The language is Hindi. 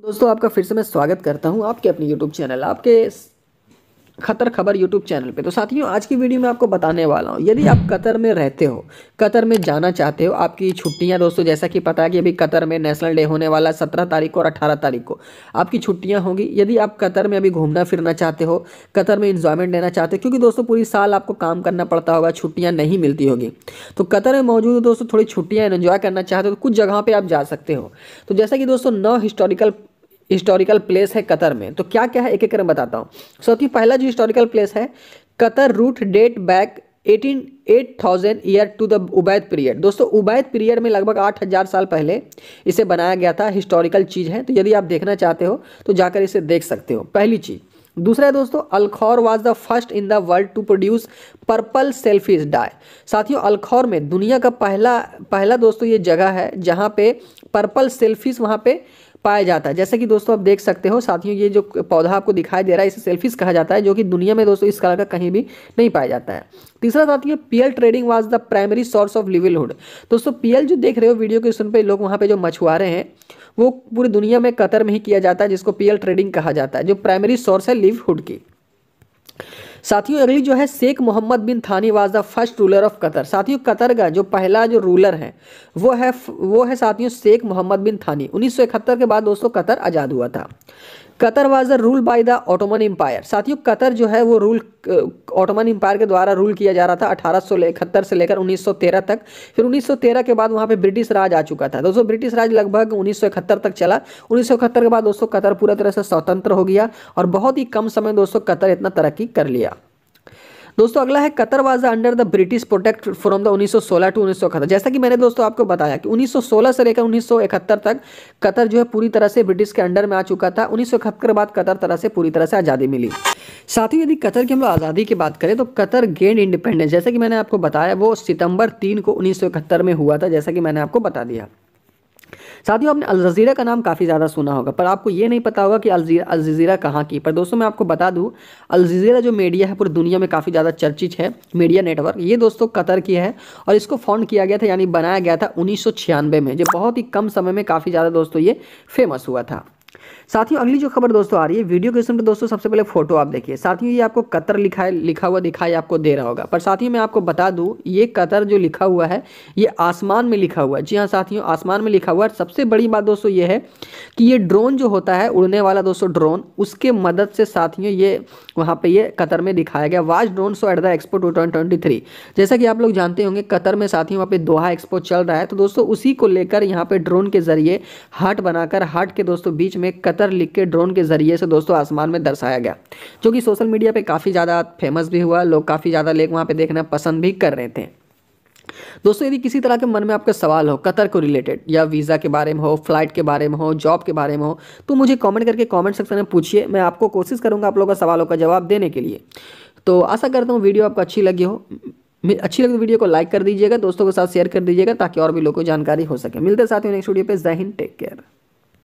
दोस्तों आपका फिर से मैं स्वागत करता हूं आपके अपने यूट्यूब चैनल आपके खतर खबर यूट्यूब चैनल पे तो साथियों आज की वीडियो में आपको बताने वाला हूँ यदि आप कतर में रहते हो कतर में जाना चाहते हो आपकी छुट्टियाँ दोस्तों जैसा कि पता है कि अभी कतर में नेशनल डे होने वाला सत्रह तारीख को और अठारह तारीख को आपकी छुट्टियाँ होंगी यदि आप कतर में अभी घूमना फिरना चाहते हो कतर में इन्जॉयमेंट लेना चाहते हो क्योंकि दोस्तों पूरी साल आपको काम करना पड़ता होगा छुट्टियाँ नहीं मिलती होगी तो कतर में मौजूद दोस्तों थोड़ी छुट्टियाँ इन्जॉय करना चाहते हो तो कुछ जगह पर आप जा सकते हो तो जैसा कि दोस्तों नौ हिस्टोरिकल हिस्टोरिकल प्लेस है कतर में तो क्या क्या है एक एक कर बताता हूँ साथियों पहला जो हिस्टोरिकल प्लेस है Qatar root date back eighteen eight thousand year to the Ubaid period दोस्तों उबैद पीरियड में लगभग आठ हज़ार साल पहले इसे बनाया गया था हिस्टोरिकल चीज़ है तो यदि आप देखना चाहते हो तो जाकर इसे देख सकते हो पहली चीज़ दूसरा है दोस्तों Al Khor was the first in the world to produce purple selfish dye साथियों अलखौर में दुनिया का पहला पहला दोस्तों ये जगह है जहाँ पे पर्पल सेल्फिस वहाँ पे पाया जाता है जैसे कि दोस्तों आप देख सकते हो साथियों ये जो पौधा आपको दिखाई दे रहा है इसे सेल्फिस कहा जाता है जो कि दुनिया में दोस्तों इस कलर का कहीं भी नहीं पाया जाता है तीसरा साथियों pearl trading was the primary source of livelihood दोस्तों पीएल जो देख रहे हो वीडियो के सुन पे लोग वहाँ पे जो मछुआरे हैं वो पूरी दुनिया में कतर में ही किया जाता है जिसको पीएल ट्रेडिंग कहा जाता है जो प्राइमरी सोर्स है लिवहुड की साथियों अगली जो है Sheikh Mohammed bin Thani was the first ruler of Qatar साथियों कतर का जो पहला जो रूलर है वो है वो है साथियों शेख मोहम्मद बिन थानी 1971 के बाद दोस्तों कतर आज़ाद हुआ था Qatar was the rule by the Ottoman Empire साथियों कतर जो है वो रूल ऑटोमन एम्पायर के द्वारा रूल किया जा रहा था अठारह से लेकर 1913 तक फिर 1913 के बाद वहाँ पे ब्रिटिश राज आ चुका था दोस्तों ब्रिटिश राज लगभग उन्नीस तक चला उन्नीस के बाद दोस्तों कतर पूरा तरह से स्वतंत्र हो गया और बहुत ही कम समय दोस्तों कतर इतना तरक्की कर लिया दोस्तों अगला है Qatar was under the British protect from the 1916 to 1971 जैसा कि मैंने दोस्तों आपको बताया कि 1916 से लेकर 1971 तक कतर जो है पूरी तरह से ब्रिटिश के अंडर में आ चुका था उन्नीस के बाद कतर तरह से पूरी तरह से आज़ादी मिली साथ ही यदि कतर की हम लोग आज़ादी की बात करें तो कतर गेंड इंडिपेंडेंस जैसा कि मैंने आपको बताया वो सितंबर तीन को उन्नीस में हुआ था जैसा कि मैंने आपको बता दिया साथियों आपने अलजीरा का नाम काफ़ी ज़्यादा सुना होगा पर आपको ये नहीं पता होगा कि अलजीरा कहाँ की पर दोस्तों मैं आपको बता दूँ अलजीरा जो मीडिया है पूरी दुनिया में काफ़ी ज़्यादा चर्चित है मीडिया नेटवर्क ये दोस्तों कतर की है और इसको फाउंड किया गया था यानी बनाया गया था उन्नीस में जो बहुत ही कम समय में काफ़ी ज़्यादा दोस्तों ये फेमस हुआ था साथियों अगली जो खबर दोस्तों आ रही है वीडियो के पर तो दोस्तों सबसे पहले फोटो आप देखिए साथियों ये आपको कतर लिखा है लिखा हुआ दिखाई आपको दे रहा होगा पर साथियों मैं आपको बता दूं ये कतर जो लिखा हुआ है ये आसमान में लिखा हुआ है जी हाँ साथियों आसमान में लिखा हुआ है सबसे बड़ी बात दोस्तों ये है कि ये ड्रोन जो होता है उड़ने वाला दोस्तों ड्रोन उसके मदद से साथियों ये वहाँ पर ये कतर में दिखाया गया was drone so at the expo two जैसा कि आप लोग जानते होंगे कतर में साथियों वहाँ पे दोहा एक्सपो चल रहा है तो दोस्तों उसी को लेकर यहाँ पे ड्रोन के जरिए हाट बनाकर हाट के दोस्तों बीच में कतर लिख के ड्रोन के ज़रिए से दोस्तों आसमान में दर्शाया गया जो कि सोशल मीडिया पे काफ़ी ज़्यादा फेमस भी हुआ लोग काफ़ी ज़्यादा लेक वहाँ पे देखना पसंद भी कर रहे थे दोस्तों यदि किसी तरह के मन में आपका सवाल हो कतर को रिलेटेड या वीज़ा के बारे में हो फ्लाइट के बारे में हो जॉब के बारे में हो तो मुझे कॉमेंट करके कॉमेंट सेक्शन में पूछिए मैं आपको कोशिश करूँगा आप लोगों का सवालों का जवाब देने के लिए तो आशा करता हूँ वीडियो आपको अच्छी लगी हो अच्छी लगी तो वीडियो को लाइक कर दीजिएगा दोस्तों के साथ शेयर कर दीजिएगा ताकि और भी लोगों को जानकारी हो सके मिलते साथ ही नेक्स्ट वीडियो पे जय टेक केयर